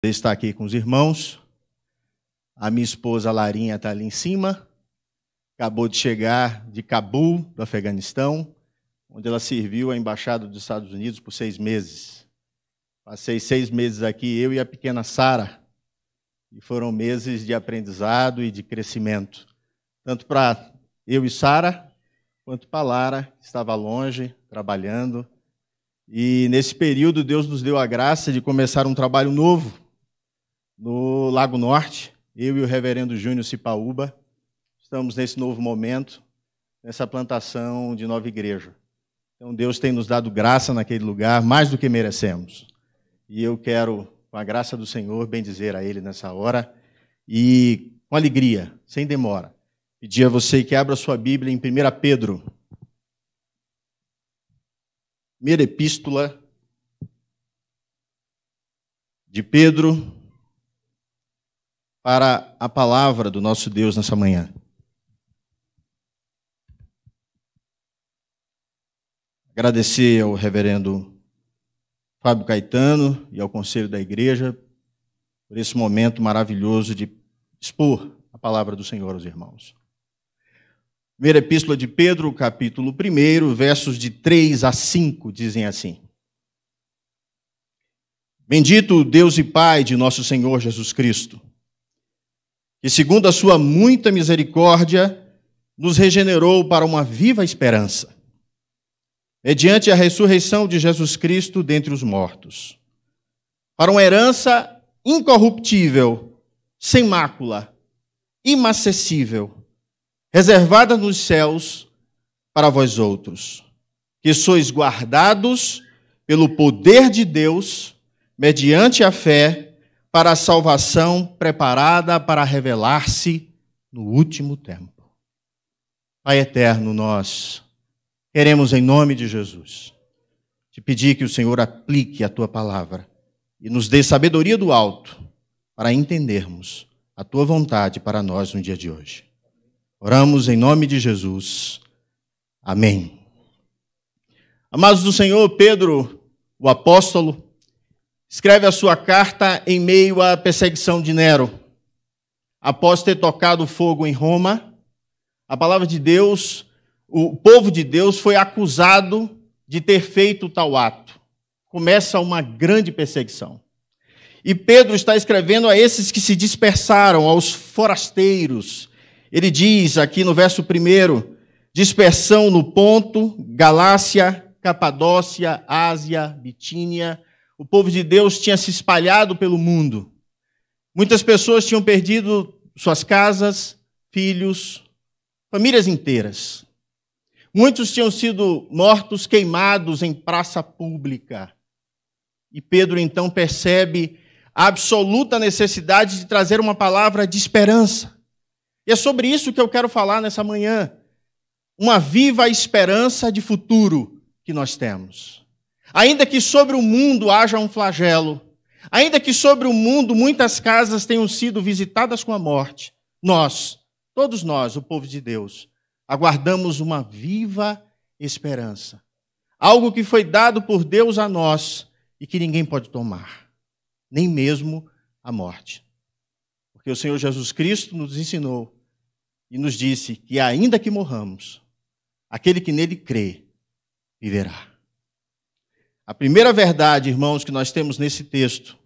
poder está aqui com os irmãos. A minha esposa Larinha está ali em cima. Acabou de chegar de Cabul, do Afeganistão, onde ela serviu a embaixada dos Estados Unidos por seis meses. Passei seis meses aqui, eu e a pequena Sara. E foram meses de aprendizado e de crescimento, tanto para eu e Sara, quanto para Lara, que estava longe, trabalhando. E nesse período, Deus nos deu a graça de começar um trabalho novo no Lago Norte, eu e o reverendo Júnior Cipaúba. Estamos nesse novo momento, nessa plantação de nova igreja. Então, Deus tem nos dado graça naquele lugar, mais do que merecemos. E eu quero, com a graça do Senhor, bendizer a Ele nessa hora e com alegria, sem demora, pedir a você que abra sua Bíblia em 1 Pedro, primeira epístola de Pedro, para a palavra do nosso Deus nessa manhã. Agradecer ao reverendo Fábio Caetano e ao conselho da igreja por esse momento maravilhoso de expor a palavra do Senhor aos irmãos. Primeira Epístola de Pedro, capítulo 1, versos de 3 a 5, dizem assim: Bendito Deus e Pai de nosso Senhor Jesus Cristo que, segundo a sua muita misericórdia, nos regenerou para uma viva esperança, mediante a ressurreição de Jesus Cristo dentre os mortos, para uma herança incorruptível, sem mácula, imacessível, reservada nos céus para vós outros, que sois guardados pelo poder de Deus, mediante a fé para a salvação preparada para revelar-se no último tempo. Pai eterno, nós queremos, em nome de Jesus, te pedir que o Senhor aplique a tua palavra e nos dê sabedoria do alto para entendermos a tua vontade para nós no dia de hoje. Oramos em nome de Jesus. Amém. Amados do Senhor, Pedro, o apóstolo, escreve a sua carta em meio à perseguição de Nero. Após ter tocado fogo em Roma, a palavra de Deus, o povo de Deus foi acusado de ter feito tal ato. Começa uma grande perseguição. E Pedro está escrevendo a esses que se dispersaram, aos forasteiros. Ele diz aqui no verso 1: dispersão no ponto, Galácia, Capadócia, Ásia, Bitínia, o povo de Deus tinha se espalhado pelo mundo. Muitas pessoas tinham perdido suas casas, filhos, famílias inteiras. Muitos tinham sido mortos, queimados em praça pública. E Pedro então percebe a absoluta necessidade de trazer uma palavra de esperança. E é sobre isso que eu quero falar nessa manhã. Uma viva esperança de futuro que nós temos. Ainda que sobre o mundo haja um flagelo, ainda que sobre o mundo muitas casas tenham sido visitadas com a morte, nós, todos nós, o povo de Deus, aguardamos uma viva esperança. Algo que foi dado por Deus a nós e que ninguém pode tomar, nem mesmo a morte. Porque o Senhor Jesus Cristo nos ensinou e nos disse que, ainda que morramos, aquele que nele crê viverá. A primeira verdade, irmãos, que nós temos nesse texto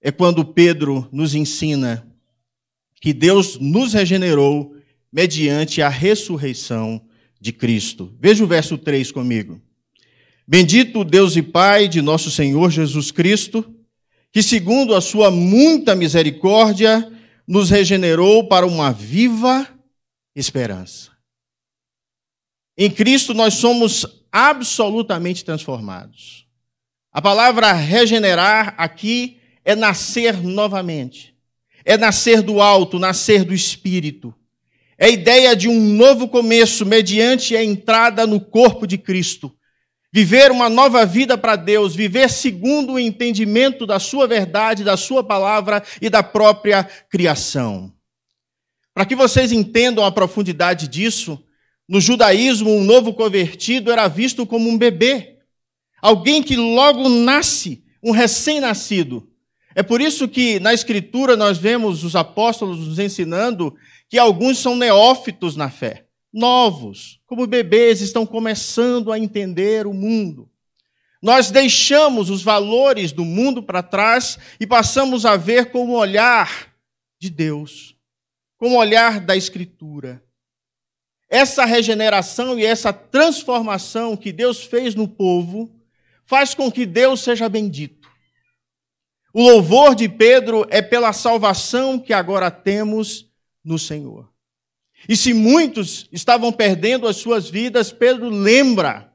é quando Pedro nos ensina que Deus nos regenerou mediante a ressurreição de Cristo. Veja o verso 3 comigo. Bendito Deus e Pai de nosso Senhor Jesus Cristo, que segundo a sua muita misericórdia nos regenerou para uma viva esperança. Em Cristo nós somos absolutamente transformados. A palavra regenerar aqui é nascer novamente. É nascer do alto, nascer do espírito. É a ideia de um novo começo mediante a entrada no corpo de Cristo. Viver uma nova vida para Deus, viver segundo o entendimento da sua verdade, da sua palavra e da própria criação. Para que vocês entendam a profundidade disso, no judaísmo, um novo convertido era visto como um bebê, alguém que logo nasce, um recém-nascido. É por isso que na Escritura nós vemos os apóstolos nos ensinando que alguns são neófitos na fé, novos, como bebês, estão começando a entender o mundo. Nós deixamos os valores do mundo para trás e passamos a ver com o olhar de Deus, com o olhar da Escritura. Essa regeneração e essa transformação que Deus fez no povo faz com que Deus seja bendito. O louvor de Pedro é pela salvação que agora temos no Senhor. E se muitos estavam perdendo as suas vidas, Pedro lembra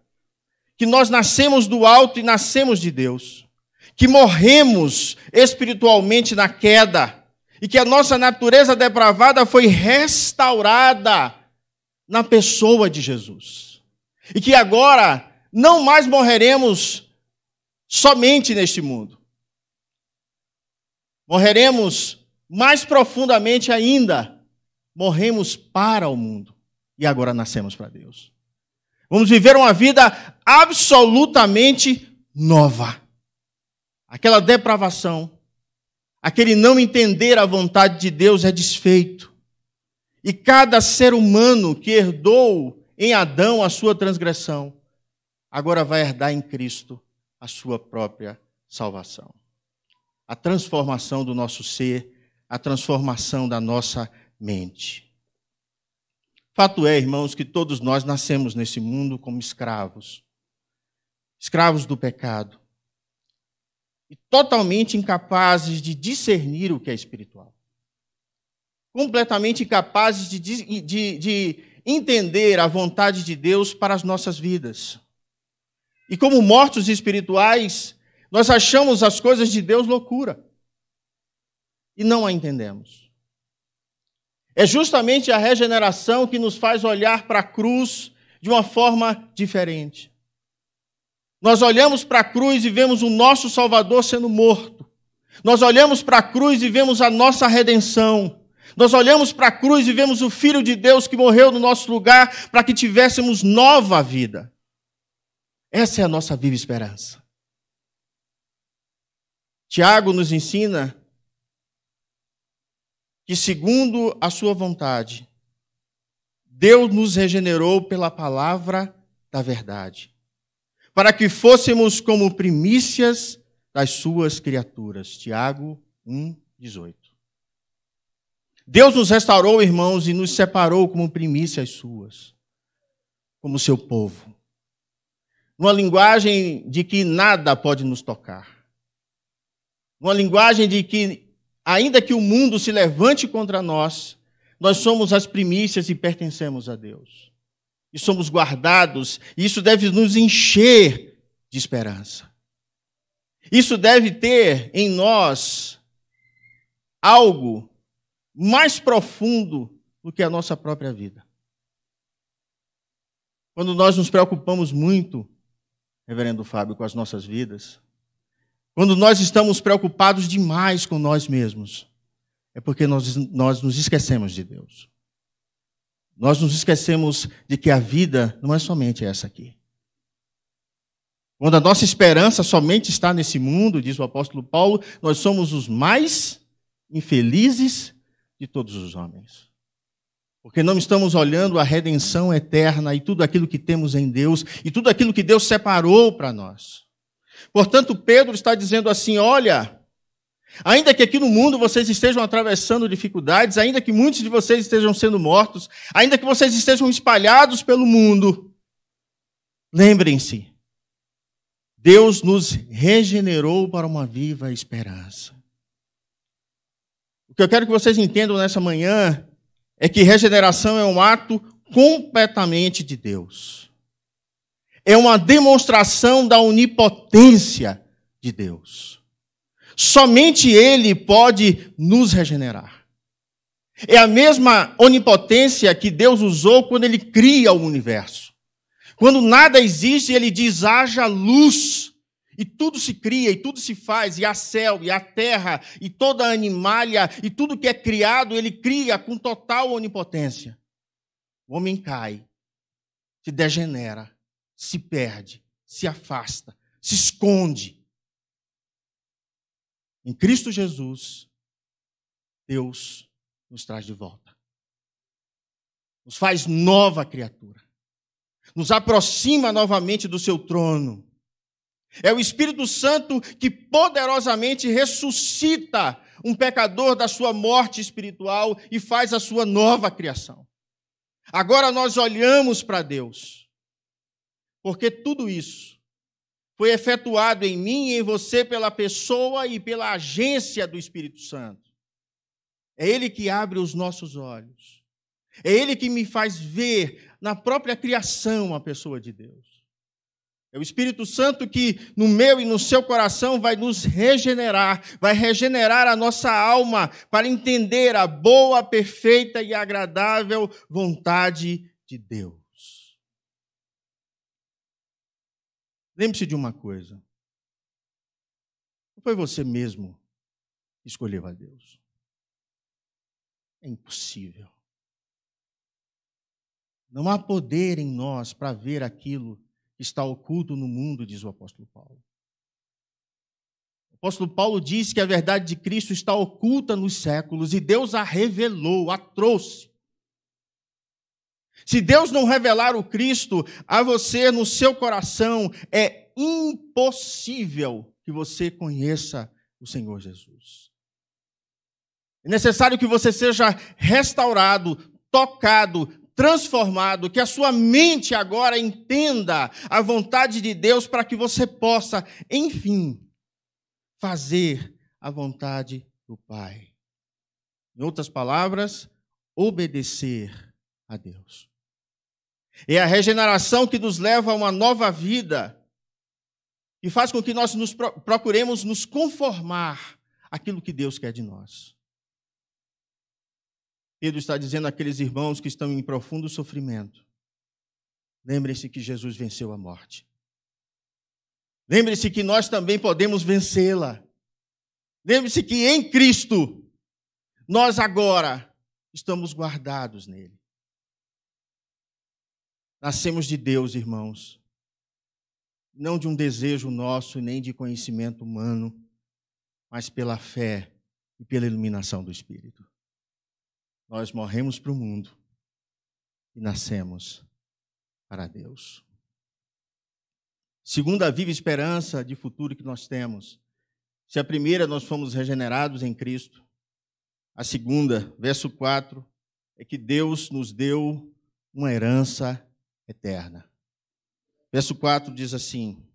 que nós nascemos do alto e nascemos de Deus, que morremos espiritualmente na queda e que a nossa natureza depravada foi restaurada na pessoa de Jesus. E que agora não mais morreremos somente neste mundo. Morreremos mais profundamente ainda. Morremos para o mundo e agora nascemos para Deus. Vamos viver uma vida absolutamente nova. Aquela depravação, aquele não entender a vontade de Deus é desfeito e cada ser humano que herdou em Adão a sua transgressão, agora vai herdar em Cristo a sua própria salvação. A transformação do nosso ser, a transformação da nossa mente. Fato é, irmãos, que todos nós nascemos nesse mundo como escravos escravos do pecado e totalmente incapazes de discernir o que é espiritual completamente incapazes de, de, de entender a vontade de Deus para as nossas vidas. E como mortos espirituais, nós achamos as coisas de Deus loucura e não a entendemos. É justamente a regeneração que nos faz olhar para a cruz de uma forma diferente. Nós olhamos para a cruz e vemos o nosso Salvador sendo morto. Nós olhamos para a cruz e vemos a nossa redenção. Nós olhamos para a cruz e vemos o Filho de Deus que morreu no nosso lugar para que tivéssemos nova vida. Essa é a nossa viva esperança. Tiago nos ensina que, segundo a sua vontade, Deus nos regenerou pela palavra da verdade, para que fôssemos como primícias das suas criaturas. Tiago 1, 18. Deus nos restaurou, irmãos, e nos separou como primícias suas, como seu povo. Numa linguagem de que nada pode nos tocar. Numa linguagem de que, ainda que o mundo se levante contra nós, nós somos as primícias e pertencemos a Deus. E somos guardados, e isso deve nos encher de esperança. Isso deve ter em nós algo mais profundo do que a nossa própria vida. Quando nós nos preocupamos muito, Reverendo Fábio, com as nossas vidas, quando nós estamos preocupados demais com nós mesmos, é porque nós, nós nos esquecemos de Deus. Nós nos esquecemos de que a vida não é somente essa aqui. Quando a nossa esperança somente está nesse mundo, diz o apóstolo Paulo, nós somos os mais infelizes de todos os homens. Porque não estamos olhando a redenção eterna e tudo aquilo que temos em Deus e tudo aquilo que Deus separou para nós. Portanto, Pedro está dizendo assim: olha, ainda que aqui no mundo vocês estejam atravessando dificuldades, ainda que muitos de vocês estejam sendo mortos, ainda que vocês estejam espalhados pelo mundo, lembrem-se, Deus nos regenerou para uma viva esperança que eu quero que vocês entendam nessa manhã é que regeneração é um ato completamente de Deus. É uma demonstração da onipotência de Deus. Somente Ele pode nos regenerar. É a mesma onipotência que Deus usou quando Ele cria o universo. Quando nada existe, Ele diz: haja luz e tudo se cria, e tudo se faz, e a céu, e a terra, e toda a animalha, e tudo que é criado, ele cria com total onipotência. O homem cai, se degenera, se perde, se afasta, se esconde. Em Cristo Jesus, Deus nos traz de volta. Nos faz nova criatura. Nos aproxima novamente do seu trono. É o Espírito Santo que poderosamente ressuscita um pecador da sua morte espiritual e faz a sua nova criação. Agora nós olhamos para Deus, porque tudo isso foi efetuado em mim e em você pela pessoa e pela agência do Espírito Santo. É Ele que abre os nossos olhos. É Ele que me faz ver na própria criação a pessoa de Deus. É o Espírito Santo que no meu e no seu coração vai nos regenerar, vai regenerar a nossa alma para entender a boa, perfeita e agradável vontade de Deus. Lembre-se de uma coisa: não foi você mesmo que escolheu a Deus. É impossível. Não há poder em nós para ver aquilo está oculto no mundo, diz o apóstolo Paulo. O apóstolo Paulo diz que a verdade de Cristo está oculta nos séculos e Deus a revelou, a trouxe. Se Deus não revelar o Cristo a você no seu coração, é impossível que você conheça o Senhor Jesus. É necessário que você seja restaurado, tocado, transformado, que a sua mente agora entenda a vontade de Deus para que você possa, enfim, fazer a vontade do Pai. Em outras palavras, obedecer a Deus. É a regeneração que nos leva a uma nova vida e faz com que nós nos procuremos nos conformar àquilo que Deus quer de nós. Pedro está dizendo àqueles irmãos que estão em profundo sofrimento: lembrem-se que Jesus venceu a morte. Lembre-se que nós também podemos vencê-la. Lembre-se que em Cristo, nós agora estamos guardados nele. Nascemos de Deus, irmãos, não de um desejo nosso, nem de conhecimento humano, mas pela fé e pela iluminação do Espírito. Nós morremos para o mundo e nascemos para Deus. Segunda a viva esperança de futuro que nós temos. Se a primeira nós fomos regenerados em Cristo, a segunda, verso 4, é que Deus nos deu uma herança eterna. Verso 4 diz assim: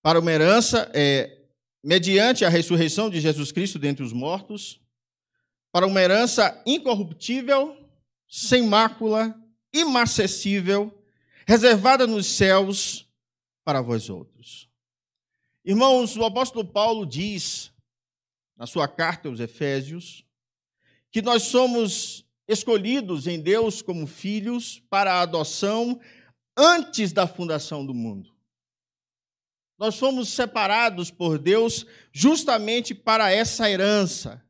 Para uma herança é mediante a ressurreição de Jesus Cristo dentre os mortos, para uma herança incorruptível, sem mácula, imacessível, reservada nos céus para vós outros. Irmãos, o apóstolo Paulo diz na sua carta aos Efésios que nós somos escolhidos em Deus como filhos para a adoção antes da fundação do mundo. Nós fomos separados por Deus justamente para essa herança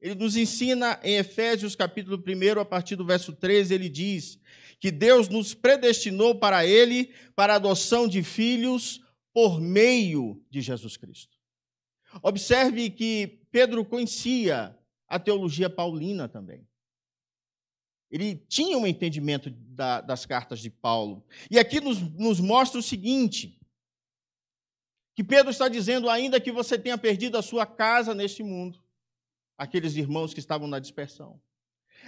ele nos ensina em Efésios capítulo 1, a partir do verso 13, ele diz que Deus nos predestinou para ele, para a adoção de filhos por meio de Jesus Cristo. Observe que Pedro conhecia a teologia paulina também. Ele tinha um entendimento da, das cartas de Paulo. E aqui nos, nos mostra o seguinte: que Pedro está dizendo, ainda que você tenha perdido a sua casa neste mundo, aqueles irmãos que estavam na dispersão.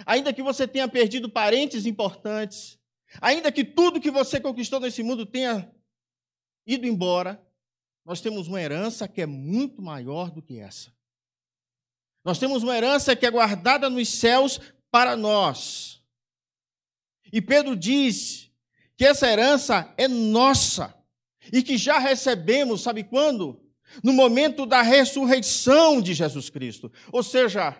Ainda que você tenha perdido parentes importantes, ainda que tudo que você conquistou nesse mundo tenha ido embora, nós temos uma herança que é muito maior do que essa. Nós temos uma herança que é guardada nos céus para nós. E Pedro diz que essa herança é nossa e que já recebemos, sabe quando? no momento da ressurreição de Jesus Cristo. Ou seja,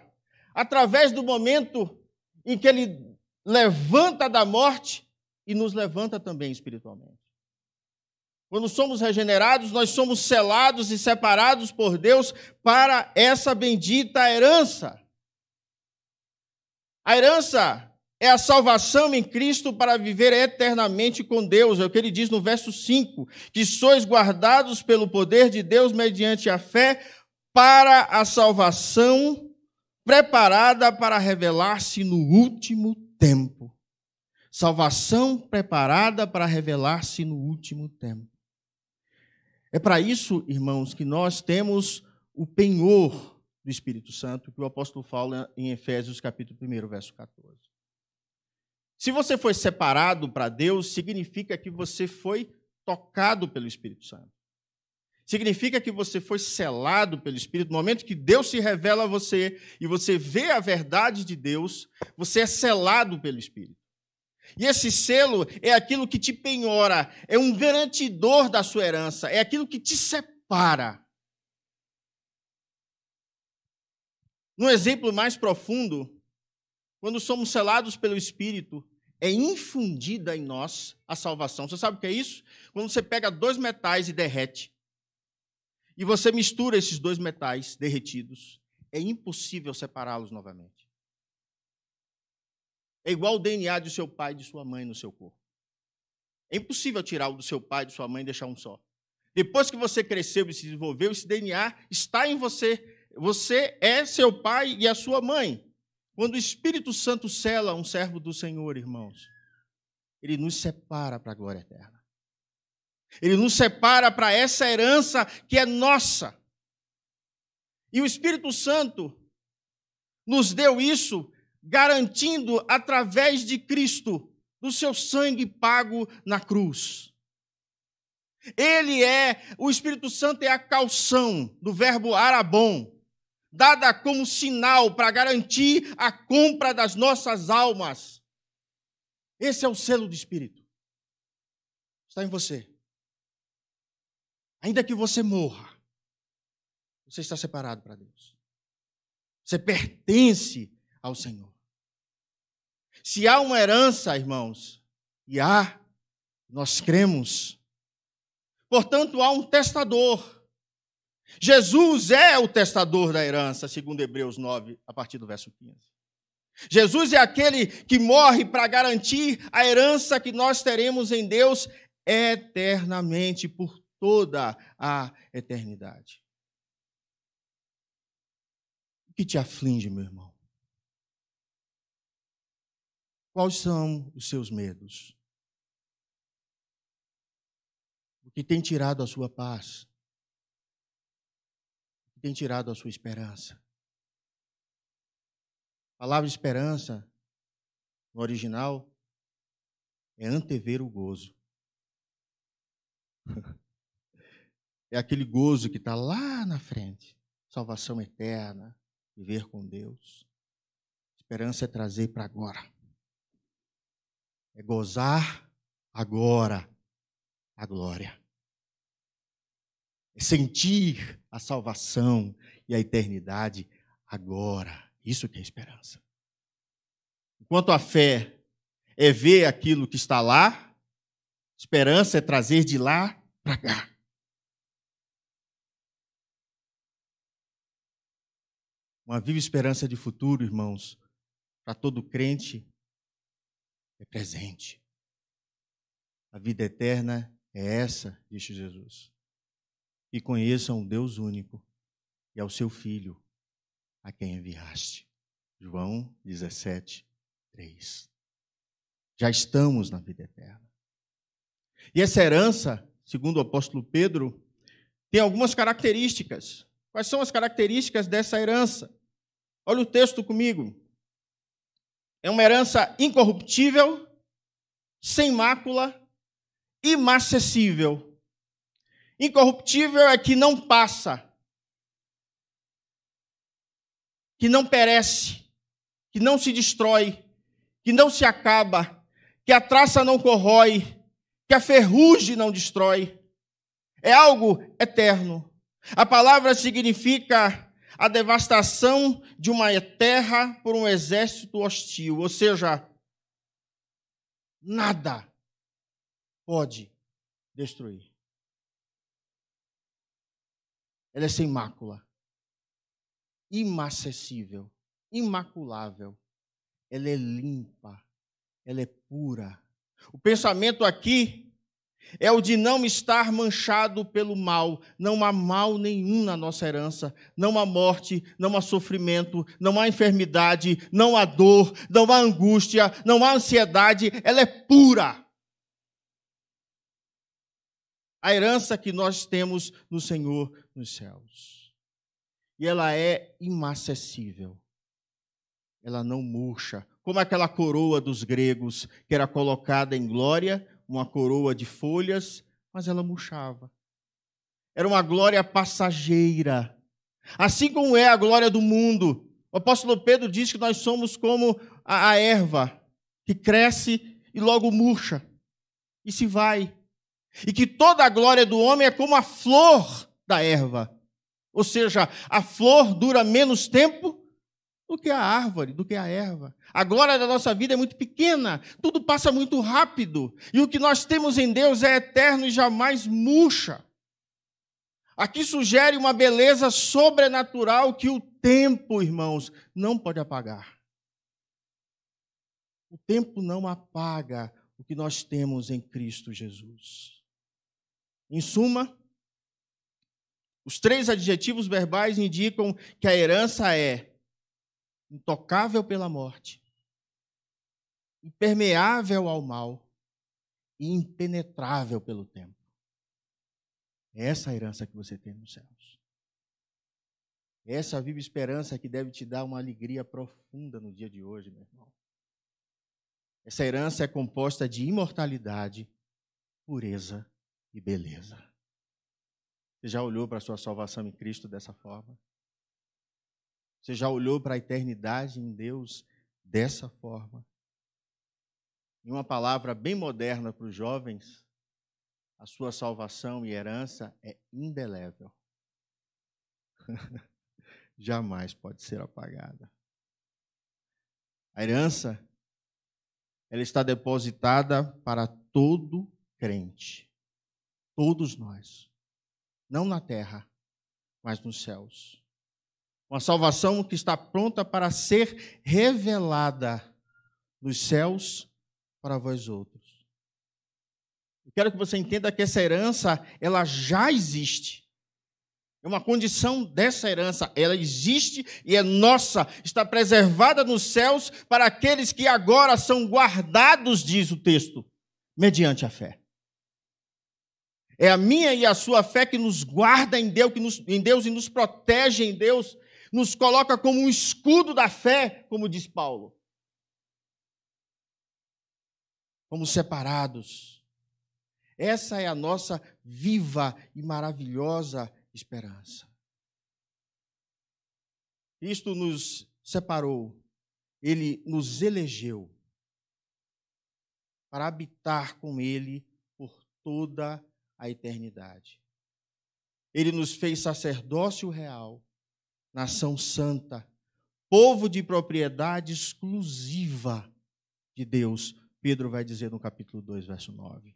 através do momento em que ele levanta da morte e nos levanta também espiritualmente. Quando somos regenerados, nós somos selados e separados por Deus para essa bendita herança. A herança é a salvação em Cristo para viver eternamente com Deus. É o que ele diz no verso 5: que sois guardados pelo poder de Deus mediante a fé para a salvação preparada para revelar-se no último tempo. Salvação preparada para revelar-se no último tempo. É para isso, irmãos, que nós temos o penhor do Espírito Santo que o apóstolo fala em Efésios capítulo 1, verso 14. Se você foi separado para Deus, significa que você foi tocado pelo Espírito Santo. Significa que você foi selado pelo Espírito. No momento que Deus se revela a você e você vê a verdade de Deus, você é selado pelo Espírito. E esse selo é aquilo que te penhora, é um garantidor da sua herança, é aquilo que te separa. No exemplo mais profundo, quando somos selados pelo Espírito, é infundida em nós a salvação. Você sabe o que é isso? Quando você pega dois metais e derrete, e você mistura esses dois metais derretidos, é impossível separá-los novamente. É igual o DNA do seu pai e de sua mãe no seu corpo. É impossível tirar o do seu pai e de sua mãe e deixar um só. Depois que você cresceu e se desenvolveu, esse DNA está em você. Você é seu pai e a sua mãe. Quando o Espírito Santo cela um servo do Senhor, irmãos, ele nos separa para a glória eterna. Ele nos separa para essa herança que é nossa. E o Espírito Santo nos deu isso, garantindo através de Cristo, do seu sangue pago na cruz. Ele é, o Espírito Santo é a calção do verbo arabom, dada como sinal para garantir a compra das nossas almas. Esse é o selo do Espírito. Está em você. Ainda que você morra, você está separado para Deus. Você pertence ao Senhor. Se há uma herança, irmãos, e há, nós cremos. Portanto, há um testador Jesus é o testador da herança, segundo Hebreus 9, a partir do verso 15. Jesus é aquele que morre para garantir a herança que nós teremos em Deus eternamente, por toda a eternidade. O que te aflige, meu irmão? Quais são os seus medos? O que tem tirado a sua paz? tem tirado a sua esperança. A palavra esperança, no original, é antever o gozo. É aquele gozo que está lá na frente salvação eterna, viver com Deus. Esperança é trazer para agora. É gozar agora a glória. É sentir a salvação e a eternidade agora. Isso que é esperança. Enquanto a fé é ver aquilo que está lá, esperança é trazer de lá para cá. Uma viva esperança de futuro, irmãos, para todo crente é presente. A vida eterna é essa, disse Jesus e conheçam o Deus único e ao seu Filho, a quem enviaste. João 17, 3. Já estamos na vida eterna. E essa herança, segundo o apóstolo Pedro, tem algumas características. Quais são as características dessa herança? Olha o texto comigo. É uma herança incorruptível, sem mácula, imacessível Incorruptível é que não passa, que não perece, que não se destrói, que não se acaba, que a traça não corrói, que a ferrugem não destrói. É algo eterno. A palavra significa a devastação de uma terra por um exército hostil, ou seja, nada pode destruir. Ela é sem mácula. Imacessível. Imaculável. Ela é limpa. Ela é pura. O pensamento aqui é o de não estar manchado pelo mal. Não há mal nenhum na nossa herança. Não há morte, não há sofrimento, não há enfermidade, não há dor, não há angústia, não há ansiedade. Ela é pura a herança que nós temos no Senhor nos céus. E ela é imacessível. Ela não murcha, como aquela coroa dos gregos que era colocada em glória, uma coroa de folhas, mas ela murchava. Era uma glória passageira. Assim como é a glória do mundo. O apóstolo Pedro diz que nós somos como a erva que cresce e logo murcha e se vai e que toda a glória do homem é como a flor da erva. Ou seja, a flor dura menos tempo do que a árvore, do que a erva. A glória da nossa vida é muito pequena, tudo passa muito rápido, e o que nós temos em Deus é eterno e jamais murcha. Aqui sugere uma beleza sobrenatural que o tempo, irmãos, não pode apagar. O tempo não apaga o que nós temos em Cristo Jesus. Em suma, os três adjetivos verbais indicam que a herança é intocável pela morte, impermeável ao mal e impenetrável pelo tempo. É essa a herança que você tem nos céus. É essa viva esperança que deve te dar uma alegria profunda no dia de hoje, meu irmão. Essa herança é composta de imortalidade, pureza e beleza. Você já olhou para a sua salvação em Cristo dessa forma? Você já olhou para a eternidade em Deus dessa forma? Em uma palavra bem moderna para os jovens, a sua salvação e herança é indelével. Jamais pode ser apagada. A herança ela está depositada para todo crente todos nós, não na terra, mas nos céus. Uma salvação que está pronta para ser revelada nos céus para vós outros. Eu quero que você entenda que essa herança, ela já existe. É uma condição dessa herança, ela existe e é nossa, está preservada nos céus para aqueles que agora são guardados, diz o texto, mediante a fé. É a minha e a sua fé que nos guarda em Deus, que nos, em Deus e nos protege em Deus, nos coloca como um escudo da fé, como diz Paulo. Como separados. Essa é a nossa viva e maravilhosa esperança. Isto nos separou, ele nos elegeu para habitar com ele por toda a a eternidade. Ele nos fez sacerdócio real, nação santa, povo de propriedade exclusiva de Deus. Pedro vai dizer no capítulo 2, verso 9.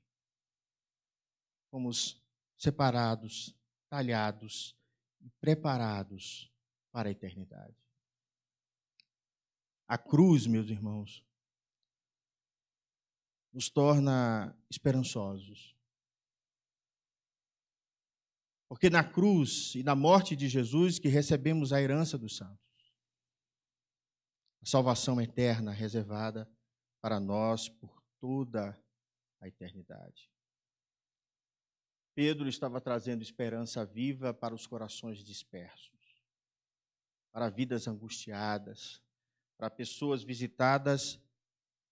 Fomos separados, talhados e preparados para a eternidade. A cruz, meus irmãos, nos torna esperançosos. Porque na cruz e na morte de Jesus que recebemos a herança dos santos. A salvação eterna reservada para nós por toda a eternidade. Pedro estava trazendo esperança viva para os corações dispersos, para vidas angustiadas, para pessoas visitadas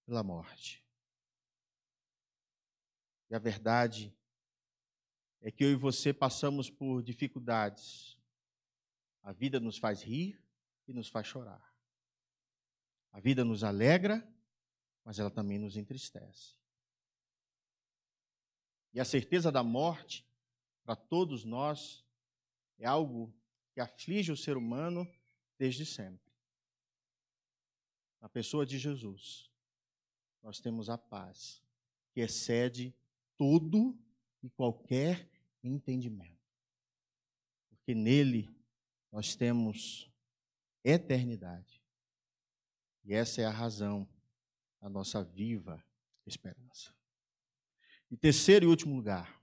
pela morte. E a verdade é que eu e você passamos por dificuldades. A vida nos faz rir e nos faz chorar. A vida nos alegra, mas ela também nos entristece. E a certeza da morte, para todos nós, é algo que aflige o ser humano desde sempre. Na pessoa de Jesus, nós temos a paz que excede todo e qualquer entendimento. Porque nele nós temos eternidade. E essa é a razão da nossa viva esperança. E terceiro e último lugar.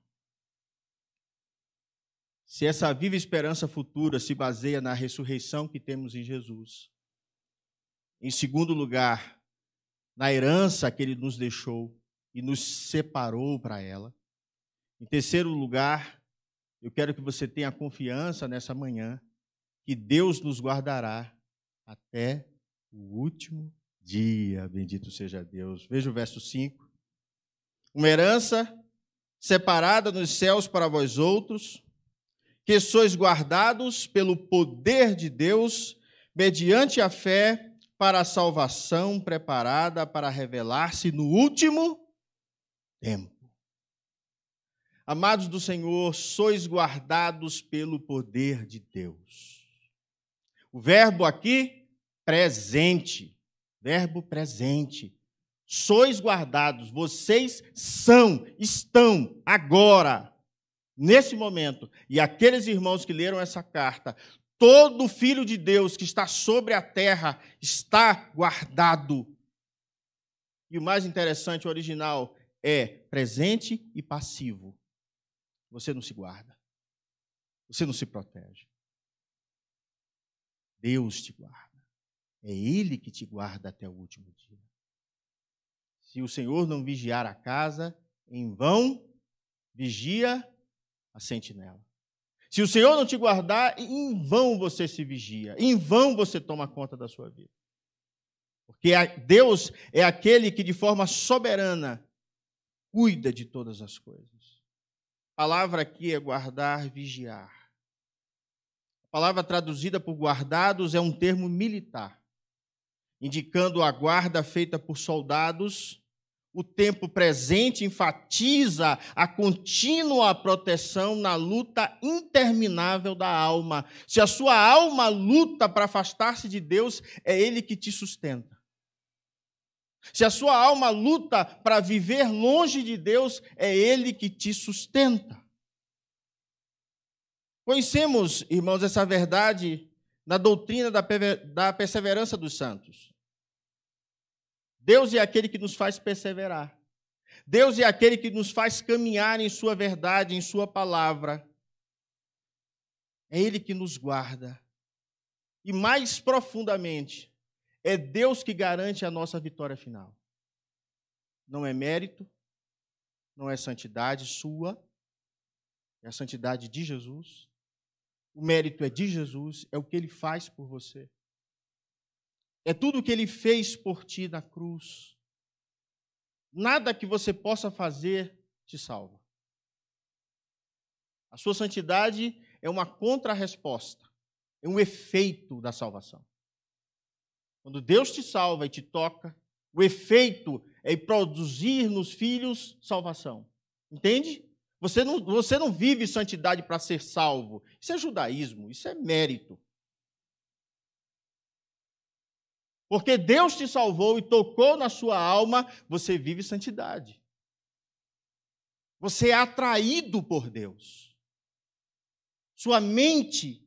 Se essa viva esperança futura se baseia na ressurreição que temos em Jesus. Em segundo lugar, na herança que ele nos deixou e nos separou para ela. Em terceiro lugar, eu quero que você tenha confiança nessa manhã que Deus nos guardará até o último dia. Bendito seja Deus. Veja o verso 5. Uma herança separada nos céus para vós outros, que sois guardados pelo poder de Deus, mediante a fé, para a salvação preparada para revelar-se no último tempo. Amados do Senhor, sois guardados pelo poder de Deus. O verbo aqui, presente. Verbo presente. Sois guardados, vocês são, estão, agora, nesse momento. E aqueles irmãos que leram essa carta, todo filho de Deus que está sobre a terra está guardado. E o mais interessante, o original, é presente e passivo você não se guarda. Você não se protege. Deus te guarda. É Ele que te guarda até o último dia. Se o Senhor não vigiar a casa, em vão vigia a sentinela. Se o Senhor não te guardar, em vão você se vigia, em vão você toma conta da sua vida. Porque Deus é aquele que, de forma soberana, cuida de todas as coisas palavra aqui é guardar, vigiar. A palavra traduzida por guardados é um termo militar, indicando a guarda feita por soldados. O tempo presente enfatiza a contínua proteção na luta interminável da alma. Se a sua alma luta para afastar-se de Deus, é Ele que te sustenta. Se a sua alma luta para viver longe de Deus, é Ele que te sustenta. Conhecemos, irmãos, essa verdade na doutrina da perseverança dos santos. Deus é aquele que nos faz perseverar. Deus é aquele que nos faz caminhar em Sua verdade, em Sua palavra. É Ele que nos guarda. E mais profundamente, é Deus que garante a nossa vitória final. Não é mérito, não é santidade sua, é a santidade de Jesus. O mérito é de Jesus, é o que ele faz por você. É tudo o que ele fez por ti na cruz. Nada que você possa fazer te salva. A sua santidade é uma contrarresposta, é um efeito da salvação. Quando Deus te salva e te toca, o efeito é produzir nos filhos salvação. Entende? Você não, você não vive santidade para ser salvo. Isso é judaísmo, isso é mérito. Porque Deus te salvou e tocou na sua alma, você vive santidade. Você é atraído por Deus. Sua mente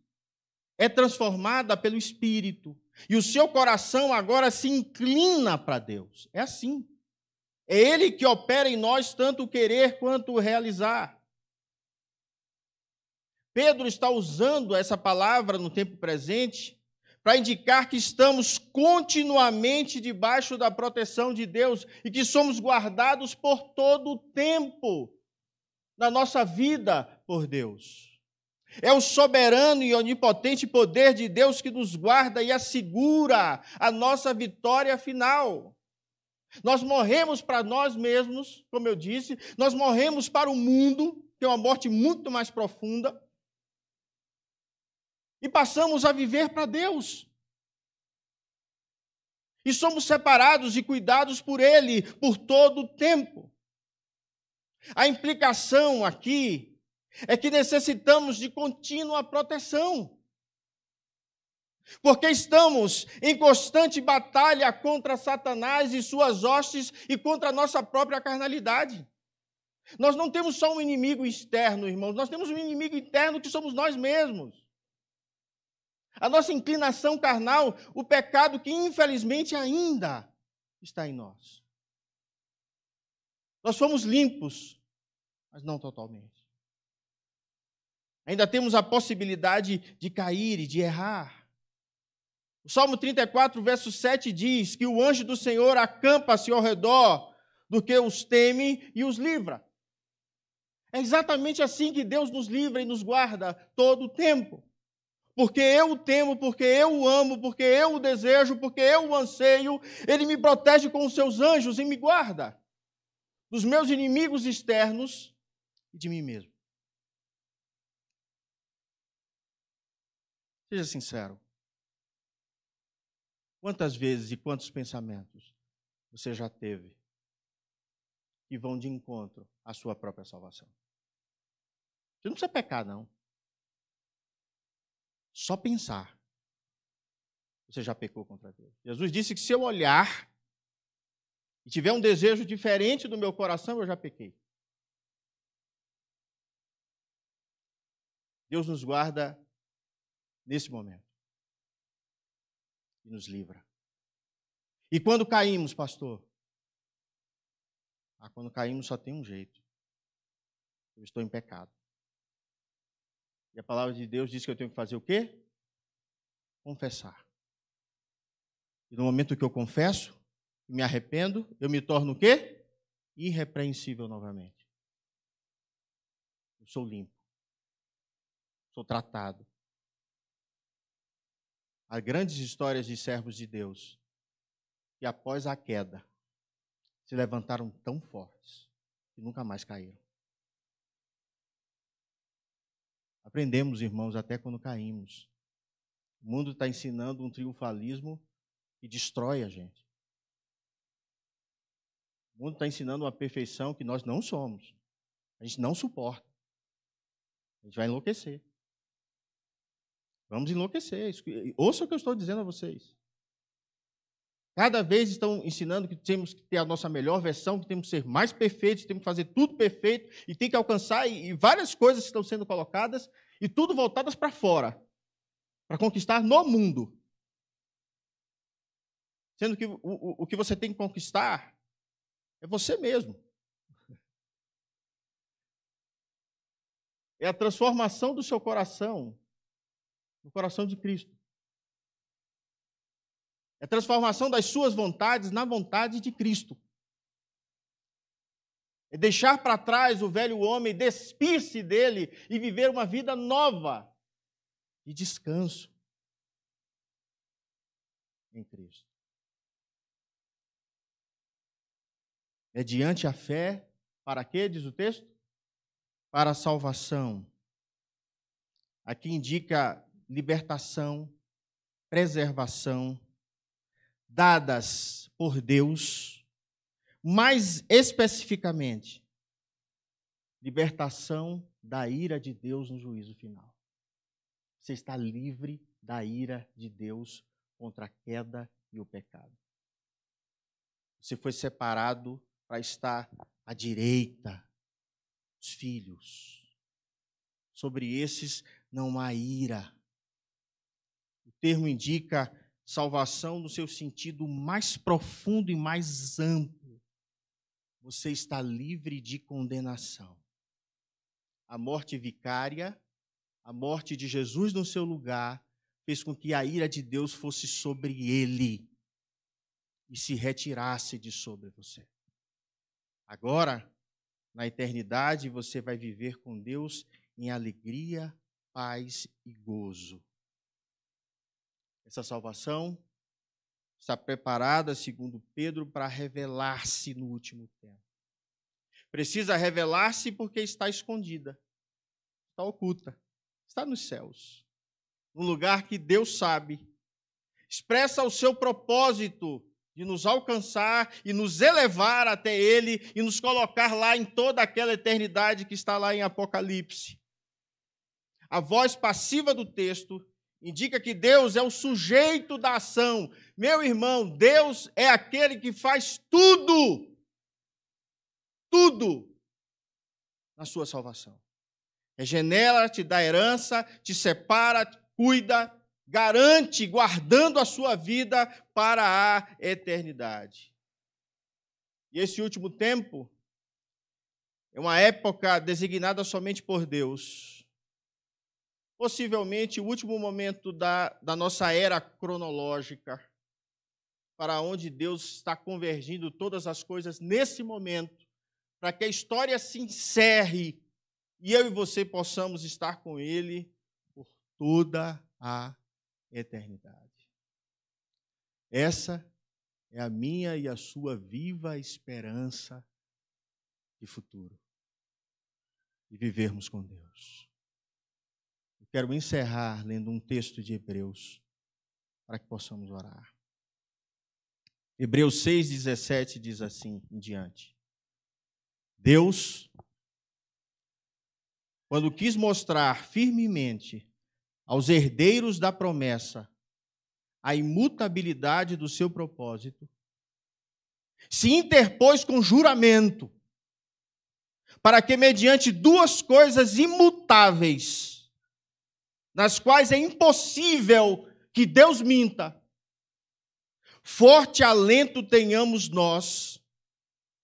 é transformada pelo Espírito. E o seu coração agora se inclina para Deus. É assim. É Ele que opera em nós tanto o querer quanto o realizar. Pedro está usando essa palavra no tempo presente para indicar que estamos continuamente debaixo da proteção de Deus e que somos guardados por todo o tempo na nossa vida por Deus. É o soberano e onipotente poder de Deus que nos guarda e assegura a nossa vitória final. Nós morremos para nós mesmos, como eu disse, nós morremos para o mundo, que é uma morte muito mais profunda, e passamos a viver para Deus. E somos separados e cuidados por Ele por todo o tempo. A implicação aqui é que necessitamos de contínua proteção. Porque estamos em constante batalha contra Satanás e suas hostes e contra a nossa própria carnalidade. Nós não temos só um inimigo externo, irmãos, nós temos um inimigo interno que somos nós mesmos. A nossa inclinação carnal, o pecado que infelizmente ainda está em nós. Nós fomos limpos, mas não totalmente. Ainda temos a possibilidade de cair e de errar. O Salmo 34, verso 7 diz que o anjo do Senhor acampa-se ao redor do que os teme e os livra. É exatamente assim que Deus nos livra e nos guarda todo o tempo. Porque eu o temo, porque eu o amo, porque eu o desejo, porque eu o anseio, ele me protege com os seus anjos e me guarda dos meus inimigos externos e de mim mesmo. Seja sincero. Quantas vezes e quantos pensamentos você já teve que vão de encontro à sua própria salvação? Você não precisa pecar, não. Só pensar. Você já pecou contra Deus. Jesus disse que se eu olhar e tiver um desejo diferente do meu coração, eu já pequei. Deus nos guarda nesse momento. E nos livra. E quando caímos, pastor? Ah, quando caímos só tem um jeito. Eu estou em pecado. E a palavra de Deus diz que eu tenho que fazer o quê? Confessar. E no momento que eu confesso, me arrependo, eu me torno o quê? Irrepreensível novamente. Eu sou limpo. Sou tratado. As grandes histórias de servos de Deus que, após a queda, se levantaram tão fortes que nunca mais caíram. Aprendemos, irmãos, até quando caímos. O mundo está ensinando um triunfalismo que destrói a gente. O mundo está ensinando uma perfeição que nós não somos. A gente não suporta. A gente vai enlouquecer. Vamos enlouquecer. É ouça o que eu estou dizendo a vocês. Cada vez estão ensinando que temos que ter a nossa melhor versão, que temos que ser mais perfeitos, temos que fazer tudo perfeito e tem que alcançar e, várias coisas estão sendo colocadas e tudo voltadas para fora, para conquistar no mundo. Sendo que o, o, o que você tem que conquistar é você mesmo. É a transformação do seu coração no coração de Cristo. É a transformação das suas vontades na vontade de Cristo. É deixar para trás o velho homem, despir-se dele e viver uma vida nova de descanso em Cristo. Mediante é a fé, para quê, diz o texto? Para a salvação. Aqui indica libertação, preservação dadas por Deus, mais especificamente, libertação da ira de Deus no juízo final. Você está livre da ira de Deus contra a queda e o pecado. Você foi separado para estar à direita dos filhos. Sobre esses não há ira termo indica salvação no seu sentido mais profundo e mais amplo. Você está livre de condenação. A morte vicária, a morte de Jesus no seu lugar, fez com que a ira de Deus fosse sobre ele e se retirasse de sobre você. Agora, na eternidade, você vai viver com Deus em alegria, paz e gozo. Essa salvação está preparada, segundo Pedro, para revelar-se no último tempo. Precisa revelar-se porque está escondida, está oculta, está nos céus, num lugar que Deus sabe. Expressa o seu propósito de nos alcançar e nos elevar até Ele e nos colocar lá em toda aquela eternidade que está lá em Apocalipse. A voz passiva do texto indica que Deus é o sujeito da ação. Meu irmão, Deus é aquele que faz tudo, tudo na sua salvação. É janela, te dá herança, te separa, cuida, garante, guardando a sua vida para a eternidade. E esse último tempo é uma época designada somente por Deus possivelmente o último momento da, da nossa era cronológica, para onde Deus está convergindo todas as coisas nesse momento, para que a história se encerre e eu e você possamos estar com Ele por toda a eternidade. Essa é a minha e a sua viva esperança de futuro. E vivermos com Deus quero encerrar lendo um texto de Hebreus, para que possamos orar. Hebreus 6,17 diz assim em diante: Deus, quando quis mostrar firmemente aos herdeiros da promessa a imutabilidade do seu propósito, se interpôs com juramento, para que, mediante duas coisas imutáveis, nas quais é impossível que Deus minta, forte alento tenhamos nós,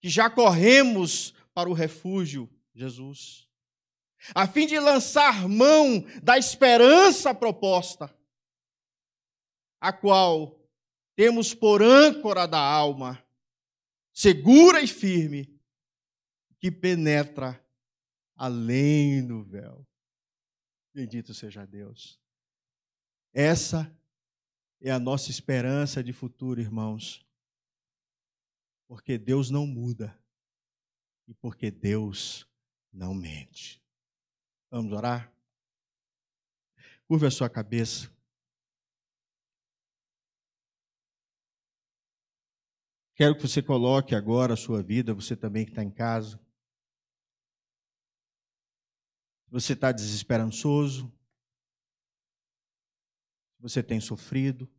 que já corremos para o refúgio, Jesus, a fim de lançar mão da esperança proposta, a qual temos por âncora da alma, segura e firme, que penetra além do véu. Bendito seja Deus. Essa é a nossa esperança de futuro, irmãos. Porque Deus não muda e porque Deus não mente. Vamos orar? Curve a sua cabeça. Quero que você coloque agora a sua vida, você também que está em casa você está desesperançoso, você tem sofrido,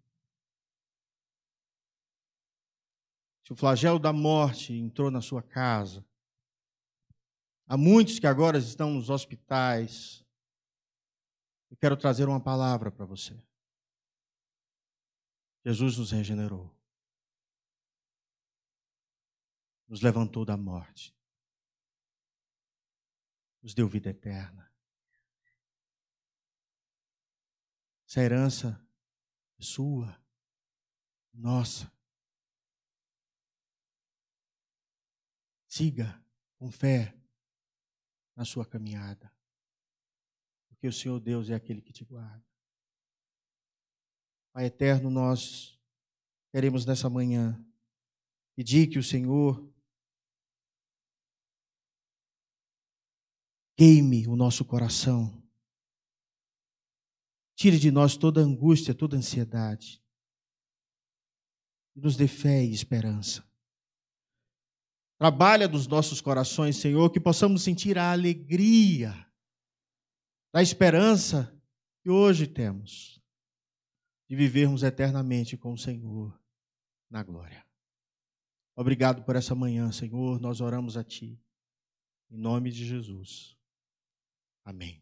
se o flagelo da morte entrou na sua casa, há muitos que agora estão nos hospitais, eu quero trazer uma palavra para você. Jesus nos regenerou, nos levantou da morte nos deu vida eterna. Essa herança é sua, nossa. Siga com fé na sua caminhada, porque o Senhor Deus é aquele que te guarda. Pai eterno, nós queremos nessa manhã pedir que o Senhor queime o nosso coração. Tire de nós toda angústia, toda ansiedade. E nos dê fé e esperança. Trabalha nos nossos corações, Senhor, que possamos sentir a alegria da esperança que hoje temos de vivermos eternamente com o Senhor na glória. Obrigado por essa manhã, Senhor. Nós oramos a Ti. Em nome de Jesus. Amém.